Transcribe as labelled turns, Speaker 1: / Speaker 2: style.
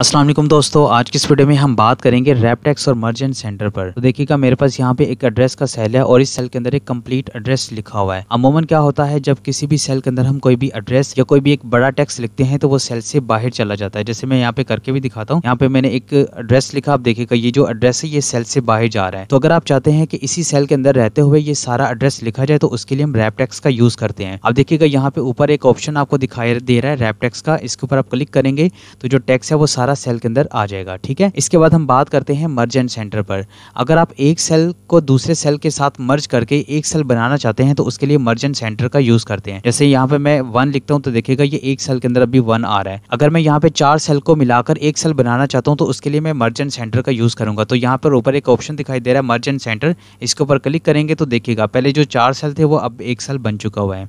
Speaker 1: असलम दोस्तों आज की इस वीडियो में हम बात करेंगे रैपटेक्स और मर्जेंट सेंटर पर तो देखिएगा मेरे पास यहाँ पे एक एड्रेस का सेल है और इस सेल के अंदर एक कंप्लीट एड्रेस लिखा हुआ है अमूमन क्या होता है जब किसी भी सेल के अंदर हम कोई भी एड्रेस या कोई भी एक बड़ा टैक्स लिखते हैं तो वो सेल से बाहर चला जाता है जैसे मैं यहाँ पे करके भी दिखाता हूँ यहाँ पे मैंने एक एड्रेस लिखा आप देखिएगा ये जो एड्रेस है ये सेल से बाहर जा रहा है तो अगर आप चाहते हैं कि इसी सेल के अंदर रहते हुए ये सारा एड्रेस लिखा जाए तो उसके लिए हम रेपटेक्स का यूज करते हैं आप देखिएगा यहाँ पे ऊपर एक ऑप्शन आपको दिखाई दे रहा है रैपटेक्स का इसके ऊपर आप क्लिक करेंगे तो जो टैक्स है वो सारा सेल के अंदर आ जाएगा ठीक है इसके बाद हम बात करते हैं मर्ज एंड सेंटर पर अगर आप एक सेल को दूसरे सेल के साथ मर्ज करके एक सेल बनाना चाहते हैं तो उसके लिए मर्ज एंड सेंटर का यूज करते हैं जैसे यहाँ पे मैं वन लिखता हूँ तो देखेगा ये एक सेल के अंदर अभी वन आ रहा है अगर मैं यहाँ पे चार सेल को मिलाकर एक सेल बनाना चाहता हूँ तो उसके लिए मैं मर्ज एंड सेंटर का यूज करूंगा तो यहाँ पर ऊपर एक ऑप्शन दिखाई दे रहा है मर्ज एंड सेंटर इसके ऊपर क्लिक करेंगे तो देखिएगा पहले जो चार सेल थे वो अब एक सेल बन चुका हुआ है